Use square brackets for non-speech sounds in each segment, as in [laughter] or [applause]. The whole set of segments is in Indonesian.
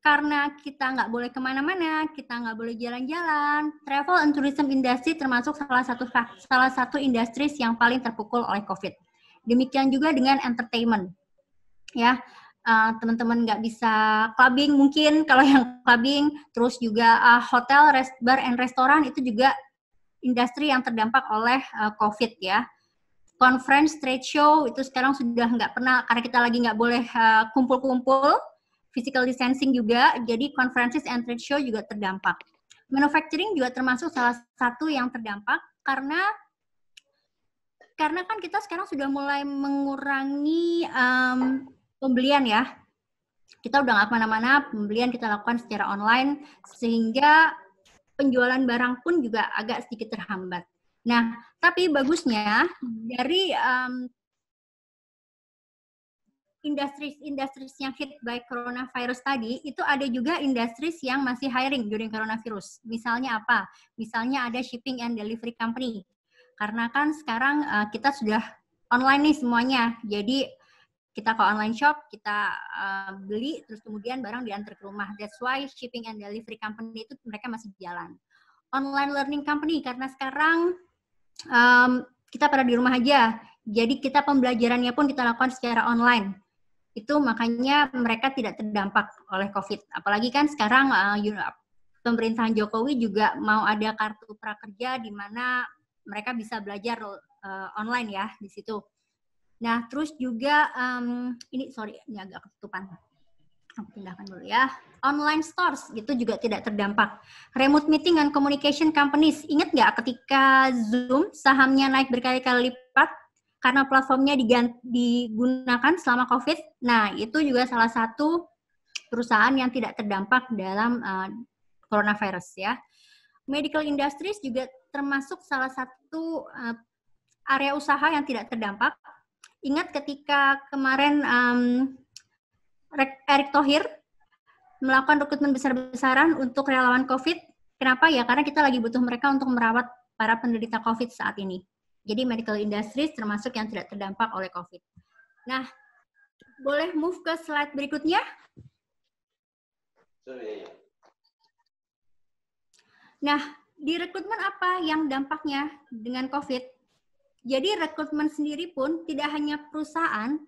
karena kita nggak boleh kemana-mana, kita nggak boleh jalan-jalan, travel and tourism industry termasuk salah satu salah satu industri yang paling terpukul oleh COVID. Demikian juga dengan entertainment, ya uh, teman-teman nggak bisa clubbing mungkin [laughs] kalau yang clubbing, terus juga uh, hotel, rest, bar and restoran itu juga industri yang terdampak oleh uh, COVID ya conference, trade show itu sekarang sudah nggak pernah karena kita lagi nggak boleh kumpul-kumpul, uh, physical distancing juga, jadi conferences and trade show juga terdampak. Manufacturing juga termasuk salah satu yang terdampak karena karena kan kita sekarang sudah mulai mengurangi um, pembelian ya. Kita udah nggak kemana-mana, pembelian kita lakukan secara online sehingga penjualan barang pun juga agak sedikit terhambat. Nah, tapi bagusnya dari um, industri-industri yang hit by coronavirus tadi, itu ada juga industri yang masih hiring during coronavirus. Misalnya apa? Misalnya ada shipping and delivery company. Karena kan sekarang uh, kita sudah online nih semuanya. Jadi kita ke online shop, kita uh, beli, terus kemudian barang diantar ke rumah. That's why shipping and delivery company itu mereka masih jalan. Online learning company karena sekarang um, kita pada di rumah aja, jadi kita pembelajarannya pun kita lakukan secara online itu makanya mereka tidak terdampak oleh COVID. Apalagi kan sekarang uh, pemerintahan Jokowi juga mau ada kartu prakerja di mana mereka bisa belajar uh, online ya di situ. Nah, terus juga um, ini sorry ini agak ketutupan. Aku pindahkan dulu ya. Online stores itu juga tidak terdampak. Remote meeting and communication companies. Ingat nggak ketika Zoom sahamnya naik berkali-kali lipat? karena platformnya digunakan selama COVID. Nah, itu juga salah satu perusahaan yang tidak terdampak dalam uh, coronavirus ya. Medical industries juga termasuk salah satu uh, area usaha yang tidak terdampak. Ingat ketika kemarin um, Erick Thohir melakukan rekrutmen besar-besaran untuk relawan COVID. Kenapa ya? Karena kita lagi butuh mereka untuk merawat para penderita COVID saat ini. Jadi medical industries termasuk yang tidak terdampak oleh COVID. Nah, boleh move ke slide berikutnya? Ya, ya. Nah, di rekrutmen apa yang dampaknya dengan COVID? Jadi rekrutmen sendiri pun tidak hanya perusahaan,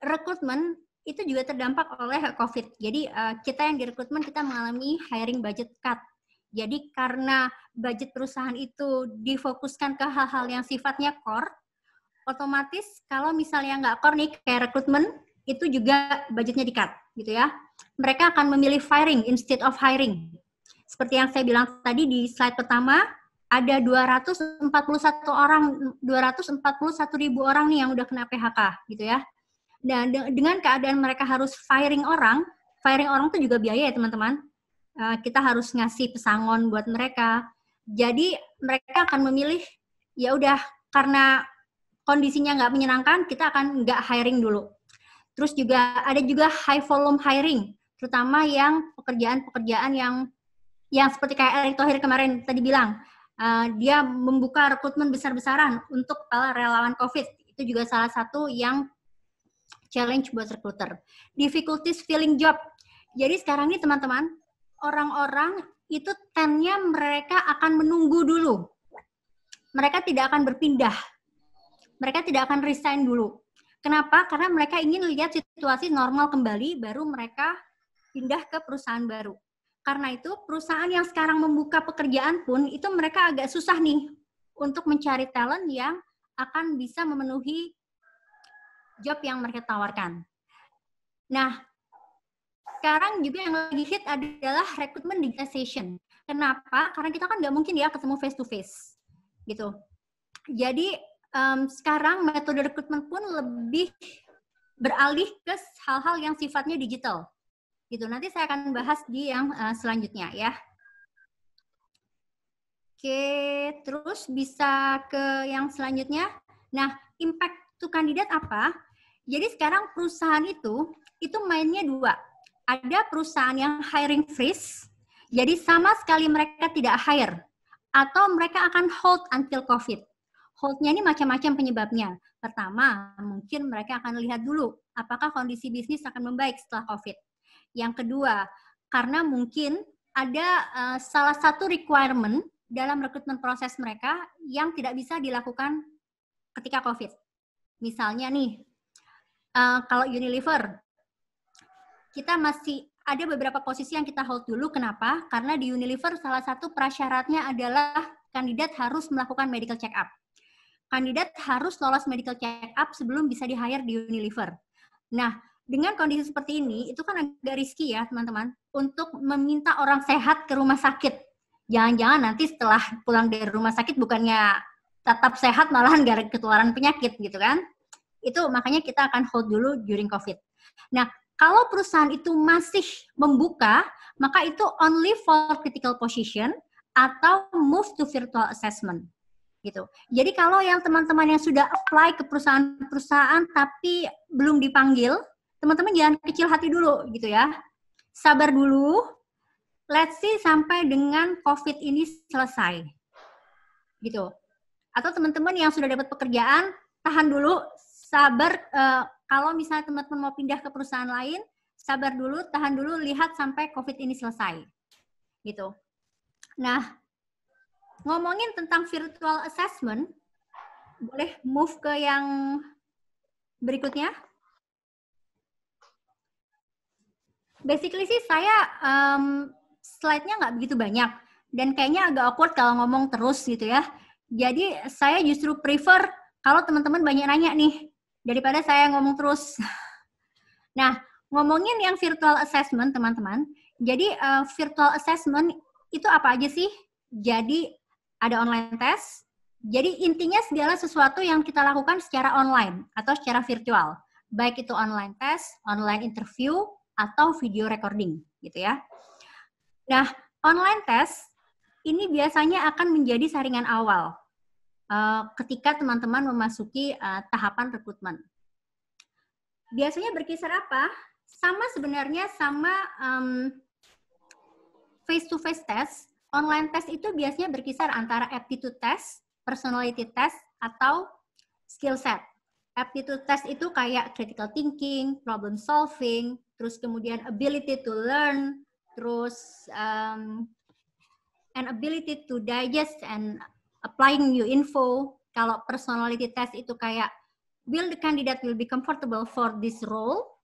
rekrutmen itu juga terdampak oleh COVID. Jadi eh, kita yang di rekrutmen kita mengalami hiring budget cut jadi karena budget perusahaan itu difokuskan ke hal-hal yang sifatnya core, otomatis kalau misalnya nggak core nih kayak rekrutmen itu juga budgetnya dikat, gitu ya. Mereka akan memilih firing instead of hiring. Seperti yang saya bilang tadi di slide pertama, ada 241 orang 241 ribu orang nih yang udah kena PHK gitu ya nah, dan dengan keadaan mereka harus firing orang firing orang itu juga biaya ya teman-teman Eh, kita harus ngasih pesangon buat mereka. Jadi mereka akan memilih ya udah karena kondisinya nggak menyenangkan kita akan nggak hiring dulu. Terus juga ada juga high volume hiring, terutama yang pekerjaan-pekerjaan yang yang seperti kayak Erick Thohir kemarin tadi bilang uh, dia membuka rekrutmen besar-besaran untuk para relawan COVID itu juga salah satu yang challenge buat recruiter. Difficulties filling job. Jadi sekarang ini teman-teman orang-orang itu tennya mereka akan menunggu dulu. Mereka tidak akan berpindah. Mereka tidak akan resign dulu. Kenapa? Karena mereka ingin lihat situasi normal kembali, baru mereka pindah ke perusahaan baru. Karena itu, perusahaan yang sekarang membuka pekerjaan pun, itu mereka agak susah nih untuk mencari talent yang akan bisa memenuhi job yang mereka tawarkan. Nah, sekarang juga yang lagi hit adalah recruitment digitalization. Kenapa? Karena kita kan nggak mungkin ya ketemu face to face, gitu. Jadi um, sekarang metode rekrutmen pun lebih beralih ke hal-hal yang sifatnya digital, gitu. Nanti saya akan bahas di yang uh, selanjutnya ya. Oke, terus bisa ke yang selanjutnya. Nah, impact to kandidat apa? Jadi sekarang perusahaan itu itu mainnya dua ada perusahaan yang hiring freeze, jadi sama sekali mereka tidak hire atau mereka akan hold until COVID. Holdnya ini macam-macam penyebabnya. Pertama, mungkin mereka akan lihat dulu apakah kondisi bisnis akan membaik setelah COVID. Yang kedua, karena mungkin ada uh, salah satu requirement dalam rekrutmen proses mereka yang tidak bisa dilakukan ketika COVID. Misalnya nih, uh, kalau Unilever kita masih ada beberapa posisi yang kita hold dulu. Kenapa? Karena di Unilever salah satu prasyaratnya adalah kandidat harus melakukan medical check up. Kandidat harus lolos medical check up sebelum bisa di-hire di Unilever. Nah, dengan kondisi seperti ini, itu kan agak riski ya, teman-teman, untuk meminta orang sehat ke rumah sakit. Jangan-jangan nanti setelah pulang dari rumah sakit bukannya tetap sehat malahan gara ketularan penyakit gitu kan. Itu makanya kita akan hold dulu during COVID. Nah, kalau perusahaan itu masih membuka, maka itu only for critical position atau move to virtual assessment gitu. Jadi kalau yang teman-teman yang sudah apply ke perusahaan-perusahaan tapi belum dipanggil, teman-teman jangan kecil hati dulu gitu ya. Sabar dulu. Let's see sampai dengan COVID ini selesai. Gitu. Atau teman-teman yang sudah dapat pekerjaan, tahan dulu, sabar uh, kalau misalnya teman-teman mau pindah ke perusahaan lain, sabar dulu, tahan dulu, lihat sampai COVID ini selesai. Gitu. Nah, ngomongin tentang virtual assessment, boleh move ke yang berikutnya? Basically sih saya um, slide-nya nggak begitu banyak dan kayaknya agak awkward kalau ngomong terus gitu ya. Jadi saya justru prefer kalau teman-teman banyak nanya nih, daripada saya ngomong terus. [laughs] Nah, ngomongin yang virtual assessment, teman-teman. Jadi, uh, virtual assessment itu apa aja sih? Jadi, ada online test. Jadi, intinya segala sesuatu yang kita lakukan secara online atau secara virtual. Baik itu online test, online interview, atau video recording, gitu ya. Nah, online test ini biasanya akan menjadi saringan awal Eh, ketika teman-teman memasuki eh, tahapan rekrutmen. Biasanya berkisar apa? Sama sebenarnya sama um, face to face test. Online test itu biasanya berkisar antara aptitude test, personality test, atau skill set. Aptitude test itu kayak critical thinking, problem solving, terus kemudian ability to learn, terus um, an ability to digest and applying new info. Kalau personality test itu kayak will the candidate will be comfortable for this role.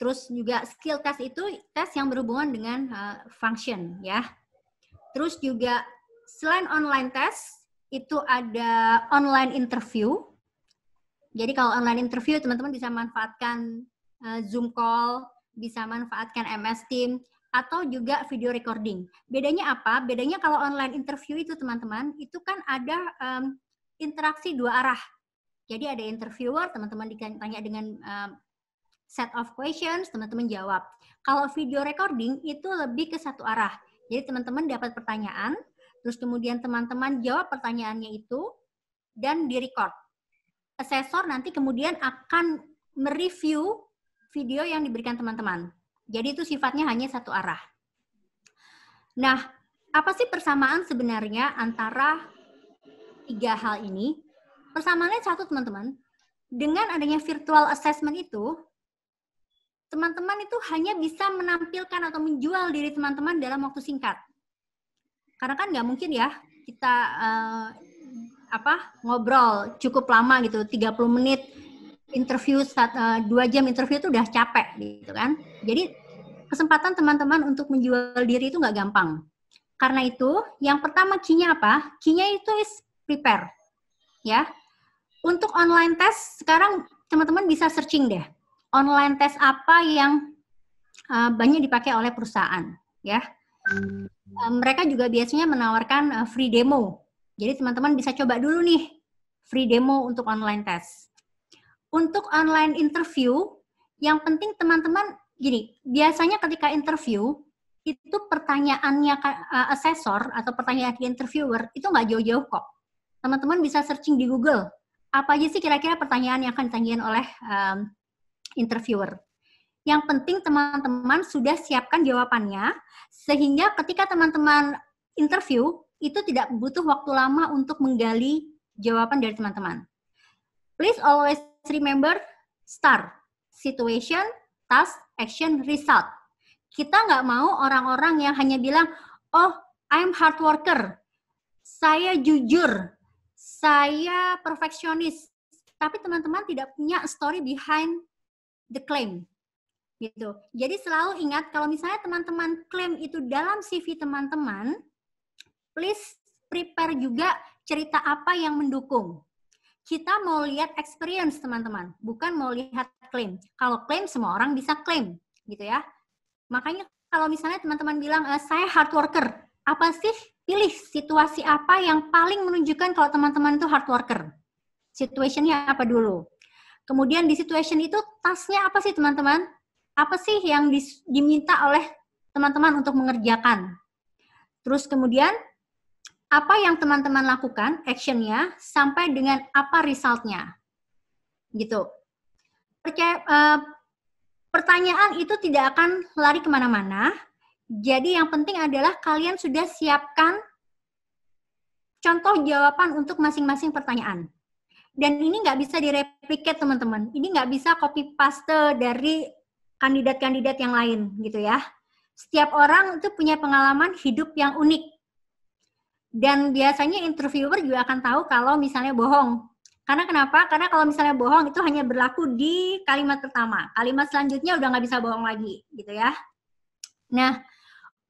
Terus juga skill test itu tes yang berhubungan dengan uh, function ya. Terus juga selain online test itu ada online interview. Jadi kalau online interview teman-teman bisa manfaatkan uh, Zoom call, bisa manfaatkan MS Team atau juga video recording. Bedanya apa? Bedanya kalau online interview itu teman-teman, itu kan ada um, interaksi dua arah. Jadi ada interviewer, teman-teman ditanya dengan um, set of questions, teman-teman jawab. Kalau video recording itu lebih ke satu arah. Jadi teman-teman dapat pertanyaan, terus kemudian teman-teman jawab pertanyaannya itu dan direcord. Asesor nanti kemudian akan mereview video yang diberikan teman-teman jadi itu sifatnya hanya satu arah. Nah, apa sih persamaan sebenarnya antara tiga hal ini? Persamaannya satu teman-teman. Dengan adanya virtual assessment itu, teman-teman itu hanya bisa menampilkan atau menjual diri teman-teman dalam waktu singkat. Karena kan nggak mungkin ya kita uh, apa ngobrol cukup lama gitu, 30 menit interview saat, eh, dua jam interview itu udah capek gitu kan. Jadi kesempatan teman-teman untuk menjual diri itu nggak gampang. Karena itu yang pertama kinya apa? Kinya itu is prepare. Ya. Untuk online test sekarang teman-teman bisa searching deh. Online test apa yang uh, banyak dipakai oleh perusahaan ya. Uh, mereka juga biasanya menawarkan uh, free demo. Jadi teman-teman bisa coba dulu nih free demo untuk online test untuk online interview, yang penting teman-teman gini, biasanya ketika interview itu pertanyaannya uh, asesor atau pertanyaan interviewer itu nggak jauh-jauh kok. Teman-teman bisa searching di Google apa aja sih kira-kira pertanyaan yang akan ditanyain oleh um, interviewer. Yang penting teman-teman sudah siapkan jawabannya sehingga ketika teman-teman interview itu tidak butuh waktu lama untuk menggali jawaban dari teman-teman. Please always remember start, situation, task, action, result. Kita nggak mau orang-orang yang hanya bilang, oh, I'm hard worker, saya jujur, saya perfeksionis, tapi teman-teman tidak punya story behind the claim. Gitu. Jadi selalu ingat kalau misalnya teman-teman claim itu dalam CV teman-teman, please prepare juga cerita apa yang mendukung kita mau lihat experience teman-teman, bukan mau lihat klaim. Kalau klaim semua orang bisa klaim, gitu ya. Makanya kalau misalnya teman-teman bilang e, saya hard worker, apa sih pilih situasi apa yang paling menunjukkan kalau teman-teman itu hard worker? situasinya apa dulu? Kemudian di situation itu tasnya apa sih teman-teman? Apa sih yang diminta oleh teman-teman untuk mengerjakan? Terus kemudian apa yang teman-teman lakukan, actionnya, sampai dengan apa resultnya. Gitu. Percaya, eh, pertanyaan itu tidak akan lari kemana-mana. Jadi yang penting adalah kalian sudah siapkan contoh jawaban untuk masing-masing pertanyaan. Dan ini nggak bisa direplikat teman-teman. Ini nggak bisa copy paste dari kandidat-kandidat yang lain gitu ya. Setiap orang itu punya pengalaman hidup yang unik dan biasanya interviewer juga akan tahu kalau misalnya bohong. Karena kenapa? Karena kalau misalnya bohong itu hanya berlaku di kalimat pertama. Kalimat selanjutnya udah nggak bisa bohong lagi, gitu ya. Nah,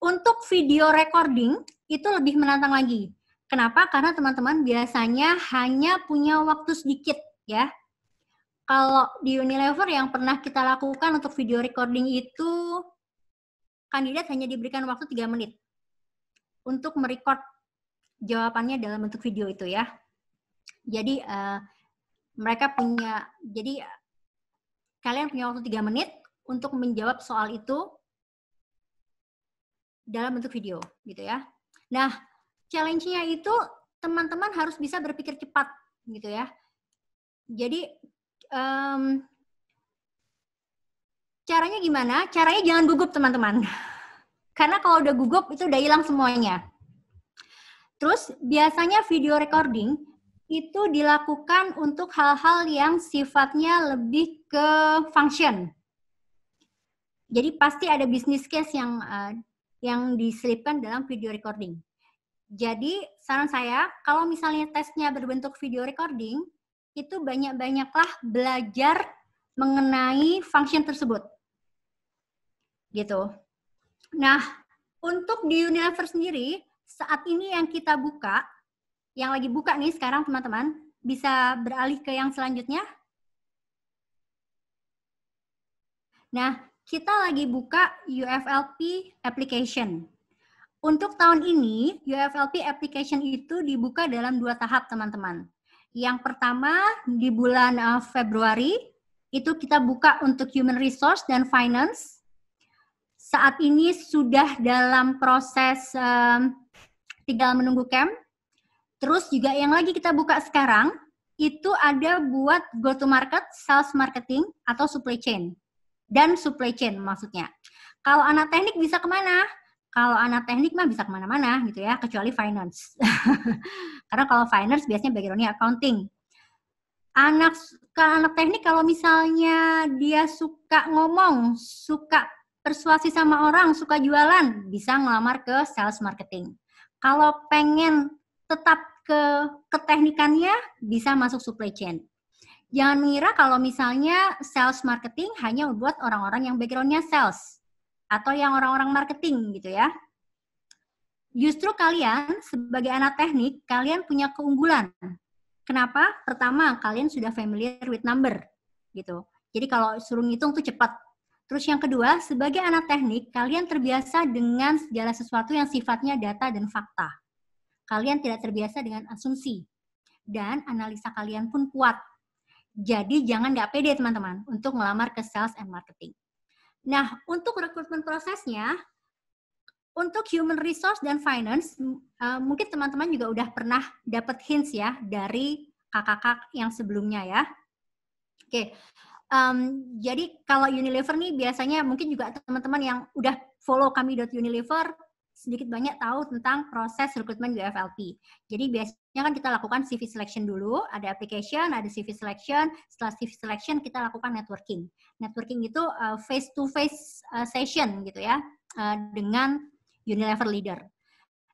untuk video recording itu lebih menantang lagi. Kenapa? Karena teman-teman biasanya hanya punya waktu sedikit, ya kalau di Unilever yang pernah kita lakukan untuk video recording itu kandidat hanya diberikan waktu 3 menit untuk merecord jawabannya dalam bentuk video itu ya. Jadi uh, mereka punya jadi kalian punya waktu tiga menit untuk menjawab soal itu dalam bentuk video gitu ya. Nah, challenge-nya itu teman-teman harus bisa berpikir cepat gitu ya. Jadi um, caranya gimana? Caranya jangan gugup teman-teman. [laughs] Karena kalau udah gugup itu udah hilang semuanya. Terus biasanya video recording itu dilakukan untuk hal-hal yang sifatnya lebih ke function. Jadi pasti ada business case yang uh, yang diselipkan dalam video recording. Jadi saran saya kalau misalnya tesnya berbentuk video recording, itu banyak-banyaklah belajar mengenai function tersebut. Gitu. Nah, untuk di Unilever sendiri, saat ini yang kita buka, yang lagi buka nih sekarang teman-teman, bisa beralih ke yang selanjutnya. Nah, kita lagi buka UFLP application. Untuk tahun ini, UFLP application itu dibuka dalam dua tahap, teman-teman. Yang pertama, di bulan eh, Februari, itu kita buka untuk human resource dan finance. Saat ini sudah dalam proses eh, tinggal menunggu camp. Terus juga yang lagi kita buka sekarang itu ada buat go to market, sales marketing atau supply chain dan supply chain maksudnya. Kalau anak teknik bisa kemana? Kalau anak teknik mah bisa kemana-mana gitu ya, kecuali finance. [laughs] Karena kalau finance biasanya backgroundnya accounting. Anak ke anak teknik kalau misalnya dia suka ngomong, suka persuasi sama orang, suka jualan, bisa ngelamar ke sales marketing. Kalau pengen tetap ke keteknikannya bisa masuk supply chain. Jangan mengira kalau misalnya sales marketing hanya buat orang-orang yang backgroundnya sales atau yang orang-orang marketing gitu ya. Justru kalian sebagai anak teknik, kalian punya keunggulan. Kenapa? Pertama, kalian sudah familiar with number gitu. Jadi kalau suruh ngitung tuh cepat Terus yang kedua, sebagai anak teknik, kalian terbiasa dengan segala sesuatu yang sifatnya data dan fakta. Kalian tidak terbiasa dengan asumsi. Dan analisa kalian pun kuat. Jadi jangan nggak pede teman-teman untuk melamar ke sales and marketing. Nah, untuk rekrutmen prosesnya, untuk human resource dan finance, e, mungkin teman-teman juga udah pernah dapat hints ya dari kakak-kakak yang sebelumnya ya. Oke, okay. Um, jadi kalau Unilever nih biasanya mungkin juga teman-teman yang udah follow kami Unilever sedikit banyak tahu tentang proses rekrutmen UFLP. Jadi biasanya kan kita lakukan CV selection dulu, ada application, ada CV selection. Setelah CV selection kita lakukan networking. Networking itu eh, face to face eh, session gitu ya eh, dengan Unilever leader.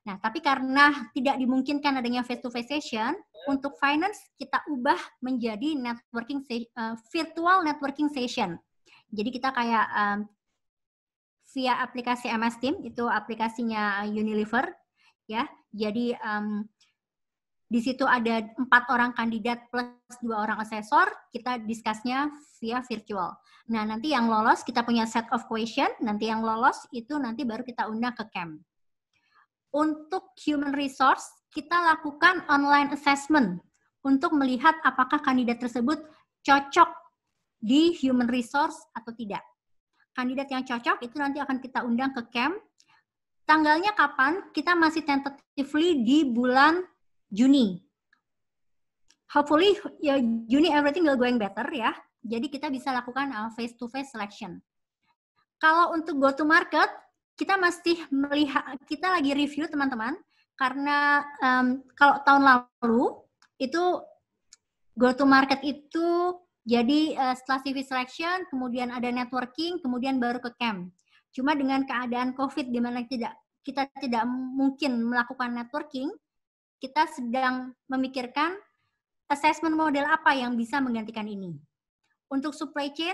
Nah, tapi karena tidak dimungkinkan adanya face-to-face -face session, ya. untuk finance kita ubah menjadi networking uh, virtual networking session. Jadi kita kayak um, via aplikasi MS Team itu aplikasinya Unilever ya. Jadi um, di situ ada empat orang kandidat plus dua orang asesor, kita diskusinya via virtual. Nah nanti yang lolos kita punya set of question, nanti yang lolos itu nanti baru kita undang ke camp untuk human resource kita lakukan online assessment untuk melihat apakah kandidat tersebut cocok di human resource atau tidak. Kandidat yang cocok itu nanti akan kita undang ke camp. Tanggalnya kapan? Kita masih tentatively di bulan Juni. Hopefully ya Juni everything will going better ya. Jadi kita bisa lakukan uh, face to face selection. Kalau untuk go to market, kita masih melihat kita lagi review teman-teman karena um, kalau tahun lalu itu go to market itu jadi uh, setelah CV selection kemudian ada networking kemudian baru ke camp. Cuma dengan keadaan COVID di mana tidak kita tidak mungkin melakukan networking, kita sedang memikirkan assessment model apa yang bisa menggantikan ini. Untuk supply chain,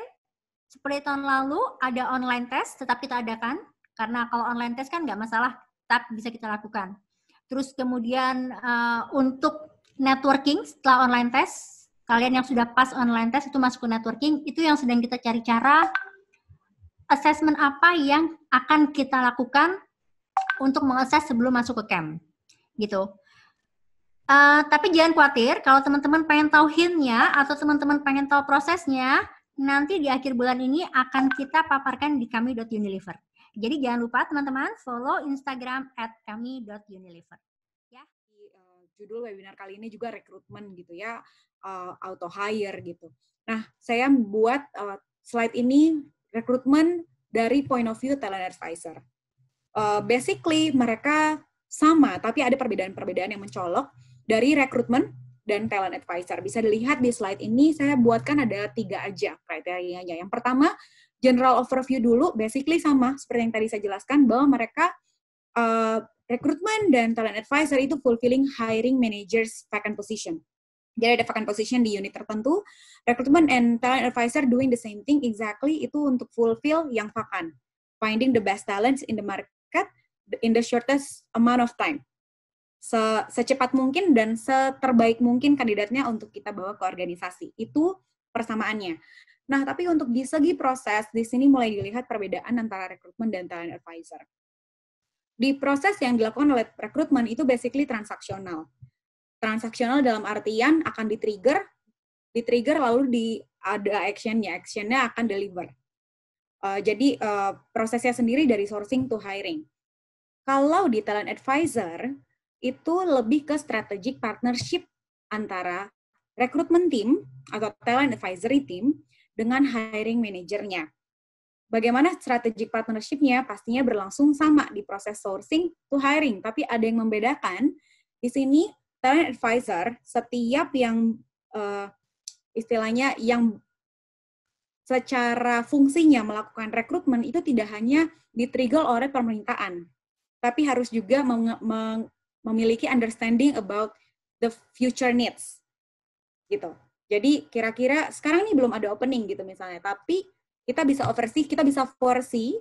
seperti tahun lalu ada online test, tetap kita adakan karena kalau online test kan nggak masalah, tetap bisa kita lakukan. Terus kemudian uh, untuk networking setelah online test, kalian yang sudah pas online test itu masuk ke networking, itu yang sedang kita cari cara assessment apa yang akan kita lakukan untuk mengakses sebelum masuk ke camp. Gitu. Uh, tapi jangan khawatir, kalau teman-teman pengen tahu hintnya atau teman-teman pengen tahu prosesnya, nanti di akhir bulan ini akan kita paparkan di kami.unilever. Jadi jangan lupa teman-teman follow Instagram at kami.unilever. Ya. Eh, judul webinar kali ini juga rekrutmen gitu ya, eh, auto hire gitu. Nah, saya buat eh, slide ini rekrutmen dari point of view talent advisor. basically mereka sama, tapi ada perbedaan-perbedaan yang mencolok dari rekrutmen dan talent advisor. Bisa dilihat di slide ini saya buatkan ada tiga aja kriterianya. Yang pertama general overview dulu, basically sama seperti yang tadi saya jelaskan bahwa mereka uh, recruitment dan talent advisor itu fulfilling hiring managers vacant position. Jadi ada vacant position di unit tertentu, recruitment and talent advisor doing the same thing exactly itu untuk fulfill yang vacant, finding the best talents in the market in the shortest amount of time. Se secepat mungkin dan seterbaik mungkin kandidatnya untuk kita bawa ke organisasi. Itu persamaannya. Nah, tapi untuk di segi proses, di sini mulai dilihat perbedaan antara rekrutmen dan talent advisor. Di proses yang dilakukan oleh rekrutmen itu basically transaksional. Transaksional dalam artian akan di-trigger, di-trigger lalu di ada actionnya, actionnya akan deliver. Uh, jadi uh, prosesnya sendiri dari sourcing to hiring. Kalau di talent advisor itu lebih ke strategic partnership antara rekrutmen tim atau talent advisory team dengan hiring manajernya. Bagaimana strategic partnership-nya pastinya berlangsung sama di proses sourcing to hiring, tapi ada yang membedakan. Di sini talent advisor setiap yang uh, istilahnya yang secara fungsinya melakukan rekrutmen itu tidak hanya ditrigger oleh pemerintahan, tapi harus juga memiliki understanding about the future needs. Gitu. Jadi kira-kira sekarang ini belum ada opening gitu misalnya, tapi kita bisa oversee, kita bisa foresee,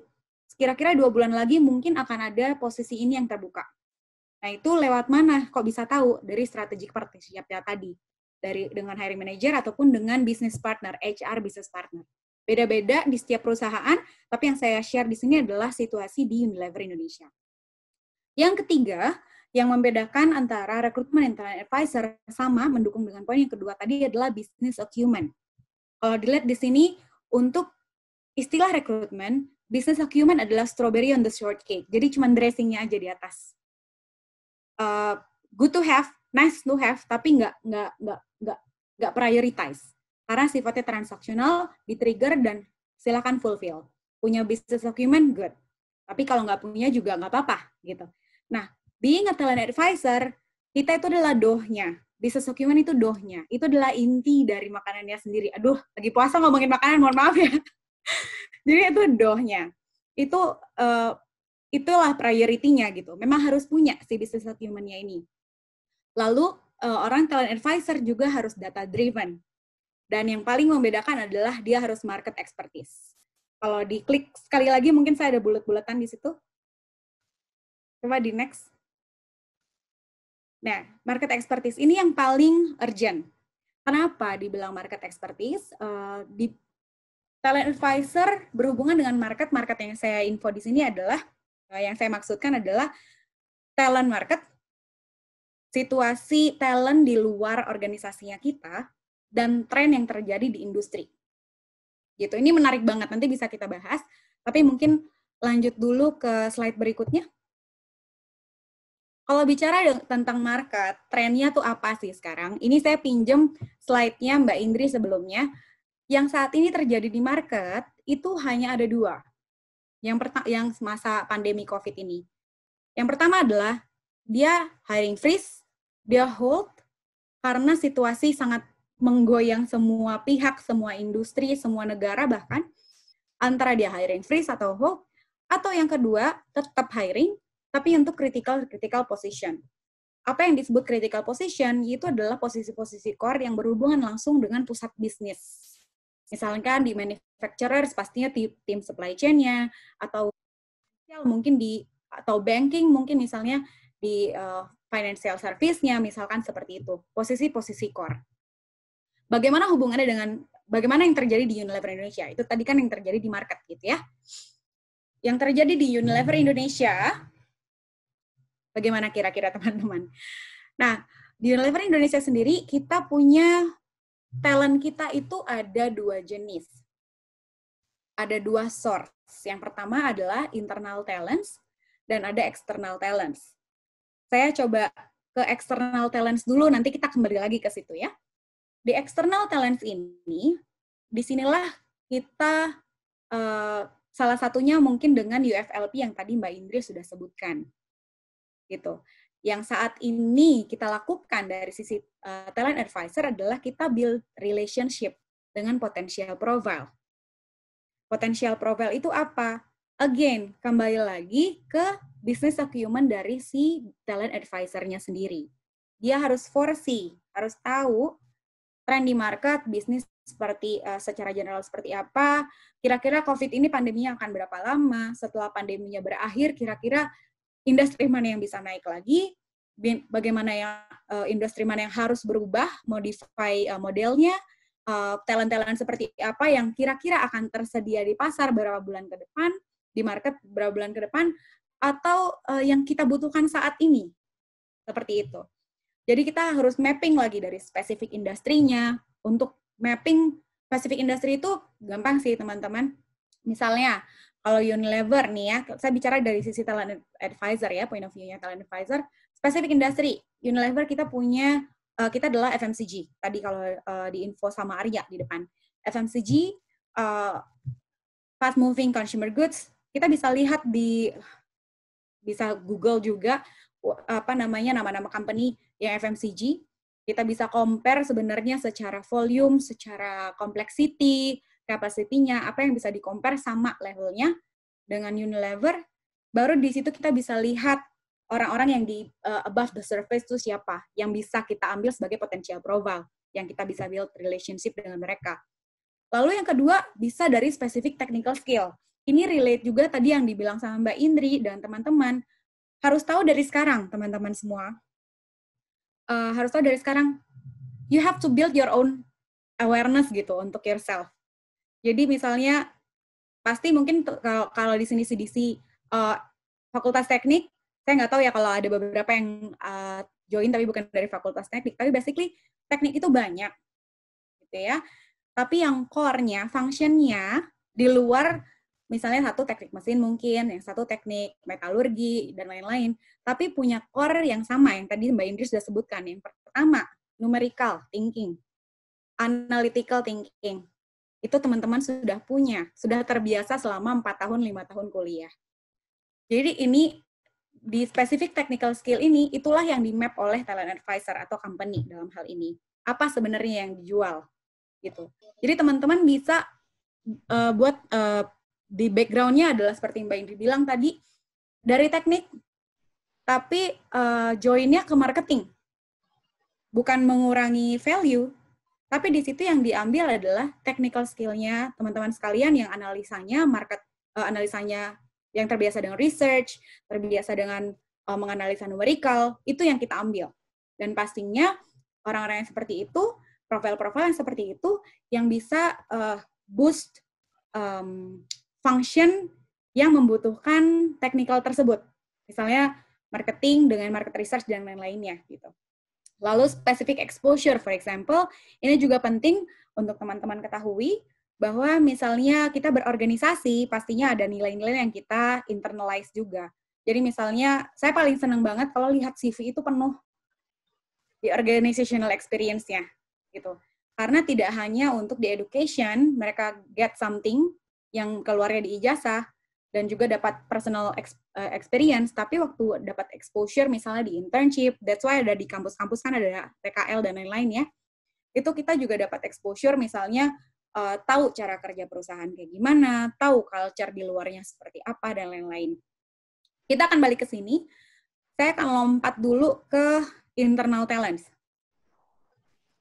kira-kira dua bulan lagi mungkin akan ada posisi ini yang terbuka. Nah itu lewat mana? Kok bisa tahu dari strategic partnership ya tadi, dari dengan hiring manager ataupun dengan business partner, HR business partner. Beda-beda di setiap perusahaan, tapi yang saya share di sini adalah situasi di Unilever Indonesia. Yang ketiga, yang membedakan antara rekrutmen and talent advisor sama mendukung dengan poin yang kedua tadi adalah business acumen. Kalau dilihat di sini, untuk istilah rekrutmen, business acumen adalah strawberry on the shortcake. Jadi cuma dressingnya aja di atas. Uh, good to have, nice to have, tapi nggak nggak nggak nggak nggak prioritize karena sifatnya transaksional, di-trigger, dan silakan fulfill. Punya business acumen good. Tapi kalau nggak punya juga nggak apa-apa, gitu. Nah, Being a talent advisor, kita itu adalah dohnya. Business acumen itu dohnya. Itu adalah inti dari makanannya sendiri. Aduh, lagi puasa ngomongin makanan, mohon maaf ya. [laughs] Jadi itu dohnya. Itu uh, itulah prioritinya gitu. Memang harus punya si business acumennya ini. Lalu uh, orang talent advisor juga harus data driven. Dan yang paling membedakan adalah dia harus market expertise. Kalau diklik sekali lagi mungkin saya ada bulat-bulatan di situ. Coba di next. Nah, market expertise ini yang paling urgent. Kenapa dibilang market expertise? Uh, di talent advisor berhubungan dengan market. Market yang saya info di sini adalah uh, yang saya maksudkan adalah talent market, situasi talent di luar organisasinya kita dan tren yang terjadi di industri. Gitu. Ini menarik banget nanti bisa kita bahas, tapi mungkin lanjut dulu ke slide berikutnya. Kalau bicara tentang market, trennya tuh apa sih sekarang? Ini saya pinjem slide-nya Mbak Indri sebelumnya. Yang saat ini terjadi di market itu hanya ada dua. Yang pertama yang semasa pandemi COVID ini. Yang pertama adalah dia hiring freeze, dia hold karena situasi sangat menggoyang semua pihak, semua industri, semua negara bahkan antara dia hiring freeze atau hold atau yang kedua tetap hiring tapi untuk critical critical position. Apa yang disebut critical position itu adalah posisi-posisi core yang berhubungan langsung dengan pusat bisnis. Misalkan di manufacturer pastinya tim supply chain-nya atau mungkin di atau banking mungkin misalnya di uh, financial service-nya misalkan seperti itu. Posisi-posisi core. Bagaimana hubungannya dengan bagaimana yang terjadi di Unilever Indonesia? Itu tadi kan yang terjadi di market gitu ya. Yang terjadi di Unilever Indonesia Bagaimana kira-kira [laughs] teman-teman? Nah, di Unilever Indonesia sendiri kita punya talent kita itu ada dua jenis. Ada dua source. Yang pertama adalah internal talents dan ada external talents. Saya coba ke external talents dulu, nanti kita kembali lagi ke situ ya. Di external talents ini, disinilah kita eh, salah satunya mungkin dengan UFLP yang tadi Mbak Indri sudah sebutkan gitu. Yang saat ini kita lakukan dari sisi uh, talent advisor adalah kita build relationship dengan potential profile. Potential profile itu apa? Again, kembali lagi ke business acumen dari si talent advisor-nya sendiri. Dia harus foresee, harus tahu tren di market, bisnis seperti uh, secara general seperti apa, kira-kira COVID ini pandeminya akan berapa lama, setelah pandeminya berakhir, kira-kira industri mana yang bisa naik lagi, bagaimana yang uh, industri mana yang harus berubah, modify uh, modelnya, talent eh, talent-talent seperti apa yang kira-kira akan tersedia di pasar berapa bulan ke depan, di market berapa bulan ke depan, atau uh, yang kita butuhkan saat ini. Seperti itu. Jadi kita harus mapping lagi dari spesifik industrinya. Untuk mapping spesifik industri itu gampang sih teman-teman. Misalnya kalau Unilever nih ya, saya bicara dari sisi talent advisor ya, point of view-nya talent advisor, spesifik industri, Unilever kita punya, uh, kita adalah FMCG, tadi kalau uh, eh, di info sama Arya di depan. FMCG, uh, eh, fast moving consumer goods, kita bisa lihat di, bisa Google juga, apa namanya, nama-nama company yang FMCG, kita bisa compare sebenarnya secara volume, secara complexity, kapasitinya, apa yang bisa dikompar sama levelnya dengan Unilever, baru di situ kita bisa lihat orang-orang yang di uh, above the surface itu siapa, yang bisa kita ambil sebagai potensial profile, yang kita bisa build relationship dengan mereka. Lalu yang kedua, bisa dari specific technical skill. Ini relate juga tadi yang dibilang sama Mbak Indri dan teman-teman, harus tahu dari sekarang, teman-teman semua. Uh, harus tahu dari sekarang, you have to build your own awareness gitu untuk yourself jadi misalnya pasti mungkin kalau kalau di sini CDC uh, eh, fakultas teknik, saya nggak tahu ya kalau ada beberapa yang uh, join tapi bukan dari fakultas teknik, tapi basically teknik itu banyak, gitu ya. Tapi yang core-nya, function-nya di luar misalnya satu teknik mesin mungkin, yang satu teknik metalurgi dan lain-lain, tapi punya core yang sama yang tadi Mbak Indri sudah sebutkan. Yang pertama, numerical thinking, analytical thinking itu teman-teman sudah punya, sudah terbiasa selama 4 tahun, 5 tahun kuliah. Jadi ini di spesifik technical skill ini itulah yang di map oleh talent advisor atau company dalam hal ini. Apa sebenarnya yang dijual gitu. Jadi teman-teman bisa uh, buat uh, di background-nya adalah seperti Mbak Indri bilang tadi dari teknik, tapi uh, join-nya ke marketing, bukan mengurangi value, tapi di situ yang diambil adalah technical skill-nya teman-teman sekalian yang analisanya market uh, analisanya yang terbiasa dengan research, terbiasa dengan uh, menganalisa numerical itu yang kita ambil. Dan pastinya orang-orang yang seperti itu, profil-profil yang seperti itu yang bisa uh, boost um, function yang membutuhkan technical tersebut. Misalnya marketing dengan market research dan lain-lainnya gitu. Lalu specific exposure, for example, ini juga penting untuk teman-teman ketahui bahwa misalnya kita berorganisasi, pastinya ada nilai-nilai yang kita internalize juga. Jadi misalnya, saya paling senang banget kalau lihat CV itu penuh di organizational experience-nya, gitu. Karena tidak hanya untuk di education, mereka get something yang keluarnya di ijazah, dan juga dapat personal Eh, experience, tapi waktu dapat exposure misalnya di internship, that's why ada di kampus-kampus kan ada PKL dan lain-lain ya. Itu kita juga dapat exposure misalnya uh, tahu cara kerja perusahaan kayak gimana, tahu culture di luarnya seperti apa dan lain-lain. Kita akan balik ke sini. Saya akan lompat dulu ke internal talents.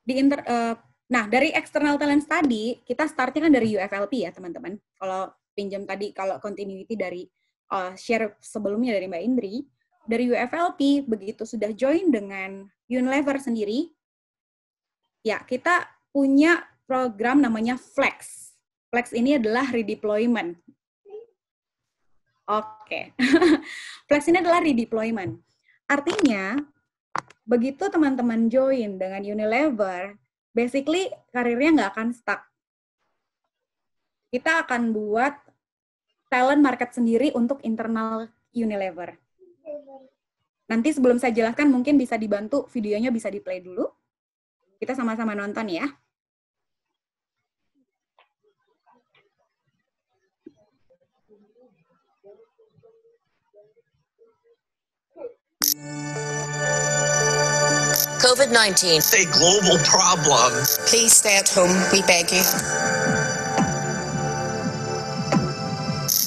Di inter uh, nah, dari external talents tadi, kita startnya kan dari UFLP ya, teman-teman. Kalau pinjam tadi kalau continuity dari uh, share sebelumnya dari Mbak Indri, dari UFLP begitu sudah join dengan Unilever sendiri, ya kita punya program namanya Flex. Flex ini adalah redeployment. Oke, okay. [laughs] Flex ini adalah redeployment. Artinya, begitu teman-teman join dengan Unilever, basically karirnya nggak akan stuck. Kita akan buat talent market sendiri untuk internal Unilever. Nanti sebelum saya jelaskan mungkin bisa dibantu videonya bisa di-play dulu. Kita sama-sama nonton ya. COVID 19. It's a global problem. Please stay at home, we beg you.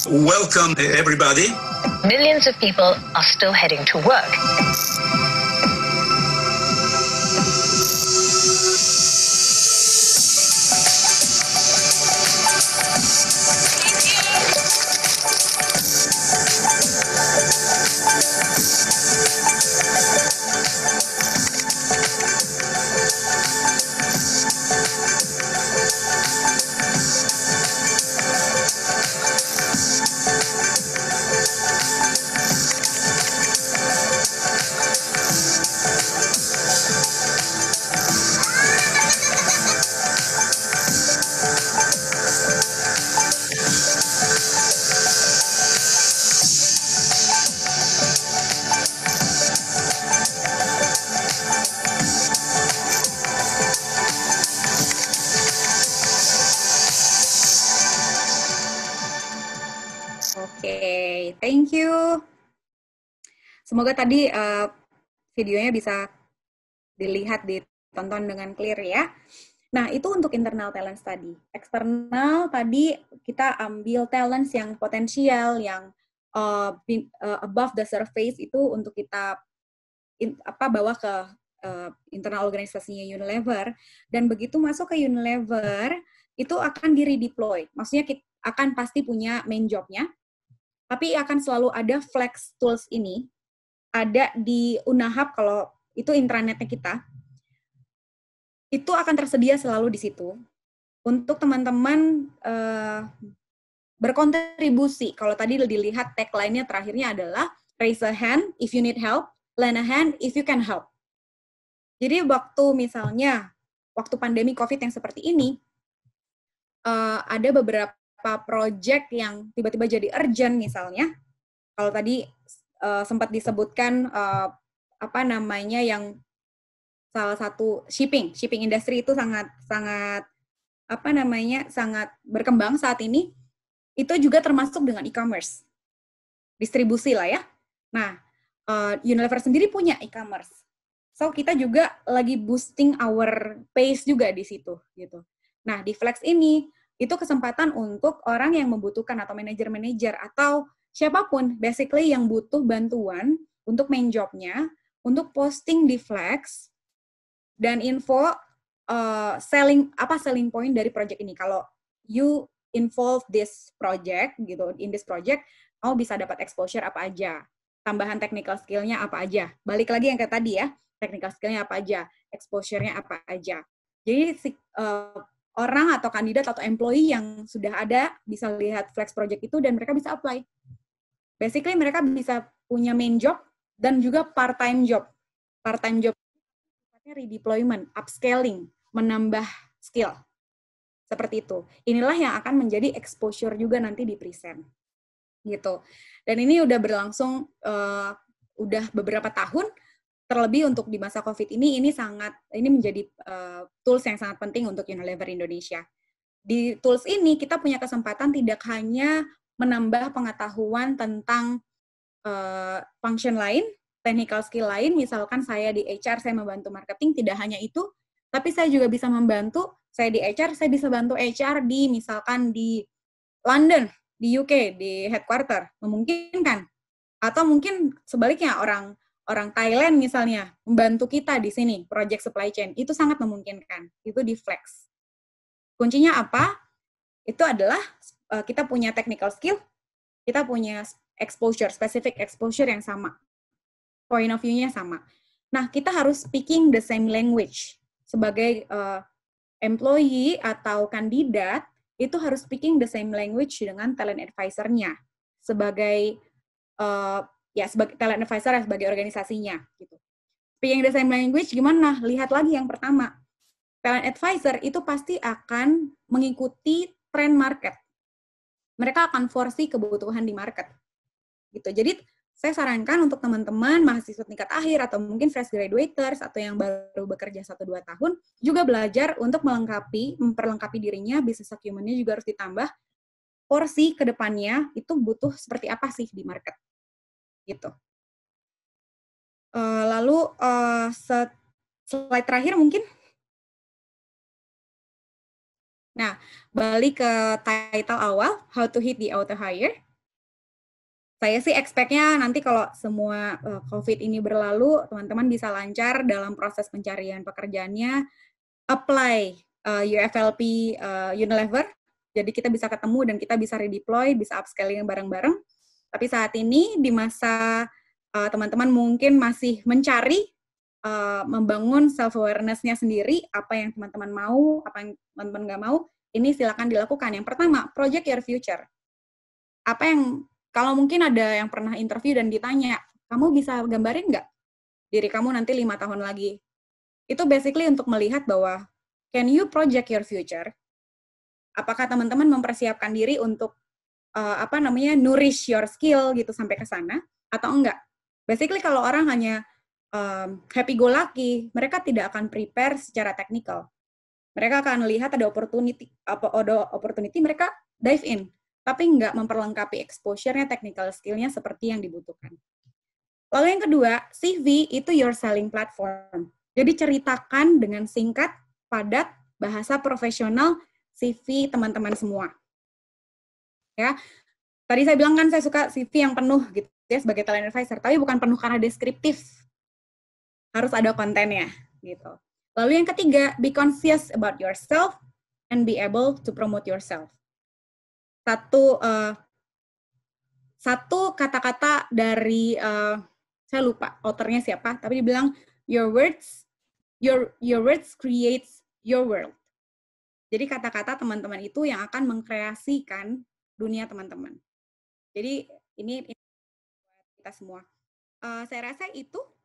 Welcome, everybody. Millions of people are still heading to work. Semoga tadi uh, videonya bisa dilihat, ditonton dengan clear ya. Nah, itu untuk internal talent tadi. Eksternal tadi kita ambil talents yang potensial, yang uh, above the surface itu untuk kita in, apa bawa ke uh, internal organisasinya Unilever. Dan begitu masuk ke Unilever, itu akan di redeploy. Maksudnya kita akan pasti punya main jobnya, tapi akan selalu ada flex tools ini ada di Unahap kalau itu intranetnya kita. Itu akan tersedia selalu di situ untuk teman-teman uh, berkontribusi. Kalau tadi dilihat tagline-nya terakhirnya adalah raise a hand if you need help, lend a hand if you can help. Jadi waktu misalnya waktu pandemi COVID yang seperti ini, uh, ada beberapa project yang tiba-tiba jadi urgent misalnya. Kalau tadi uh, sempat disebutkan uh, apa namanya yang salah satu shipping shipping industri itu sangat sangat apa namanya sangat berkembang saat ini itu juga termasuk dengan e-commerce distribusi lah ya nah uh, Unilever sendiri punya e-commerce so kita juga lagi boosting our pace juga di situ gitu nah di Flex ini itu kesempatan untuk orang yang membutuhkan atau manajer-manajer atau siapapun basically yang butuh bantuan untuk main jobnya, untuk posting di Flex dan info uh, selling apa selling point dari project ini. Kalau you involve this project gitu in this project, kamu bisa dapat exposure apa aja, tambahan technical skillnya apa aja. Balik lagi yang kayak tadi ya, technical skillnya apa aja, exposure-nya apa aja. Jadi si, uh, orang atau kandidat atau employee yang sudah ada bisa lihat flex project itu dan mereka bisa apply. Basically mereka bisa punya main job dan juga part time job. Part time job redeployment, upscaling, menambah skill. Seperti itu. Inilah yang akan menjadi exposure juga nanti di present. Gitu. Dan ini udah berlangsung uh, udah beberapa tahun terlebih untuk di masa COVID ini, ini sangat ini menjadi uh, tools yang sangat penting untuk Unilever Indonesia. Di tools ini kita punya kesempatan tidak hanya menambah pengetahuan tentang uh, function lain, technical skill lain, misalkan saya di HR, saya membantu marketing, tidak hanya itu, tapi saya juga bisa membantu, saya di HR, saya bisa bantu HR di misalkan di London, di UK, di headquarter, memungkinkan. Atau mungkin sebaliknya orang orang Thailand misalnya membantu kita di sini project supply chain itu sangat memungkinkan itu di flex kuncinya apa itu adalah uh, kita punya technical skill, kita punya exposure, specific exposure yang sama. Point of view-nya sama. Nah, kita harus speaking the same language. Sebagai uh, employee atau kandidat, itu harus speaking the same language dengan talent advisor-nya. Sebagai uh, ya sebagai talent advisor ya sebagai organisasinya gitu. Speaking the same language gimana? Lihat lagi yang pertama. Talent advisor itu pasti akan mengikuti trend market mereka akan porsi kebutuhan di market. Gitu. Jadi saya sarankan untuk teman-teman mahasiswa tingkat akhir atau mungkin fresh graduators atau yang baru bekerja 1-2 tahun juga belajar untuk melengkapi, memperlengkapi dirinya, bisnis acumennya juga harus ditambah porsi ke depannya itu butuh seperti apa sih di market. Gitu. Eh, lalu eh, slide terakhir mungkin Nah, balik ke title awal, How to Hit the Outer hire. Saya sih expect-nya nanti kalau semua eh, COVID ini berlalu, teman-teman bisa lancar dalam proses pencarian pekerjaannya, apply uh, eh, UFLP uh, eh, Unilever, jadi kita bisa ketemu dan kita bisa redeploy, bisa upscaling bareng-bareng. Tapi saat ini di masa teman-teman uh, teman -teman mungkin masih mencari Eh, membangun self awarenessnya sendiri apa yang teman-teman mau apa yang teman-teman nggak mau ini silakan dilakukan yang pertama project your future apa yang kalau mungkin ada yang pernah interview dan ditanya kamu bisa gambarin nggak diri kamu nanti lima tahun lagi itu basically untuk melihat bahwa can you project your future apakah teman-teman mempersiapkan diri untuk uh, apa namanya nourish your skill gitu sampai ke sana atau enggak basically kalau orang hanya um, happy go lucky, mereka tidak akan prepare secara teknikal. Mereka akan lihat ada opportunity, apa ada opportunity mereka dive in, tapi nggak memperlengkapi exposure-nya, technical skill-nya seperti yang dibutuhkan. Lalu yang kedua, CV itu your selling platform. Jadi ceritakan dengan singkat, padat, bahasa profesional CV teman-teman semua. Ya, tadi saya bilang kan saya suka CV yang penuh gitu ya sebagai talent advisor, tapi bukan penuh karena deskriptif, harus ada kontennya gitu. Lalu yang ketiga, be conscious about yourself and be able to promote yourself. Satu uh, satu kata-kata dari uh, saya lupa authornya siapa, tapi dibilang your words your your words creates your world. Jadi kata-kata teman-teman itu yang akan mengkreasikan dunia teman-teman. Jadi ini, ini kita semua. Uh, saya rasa itu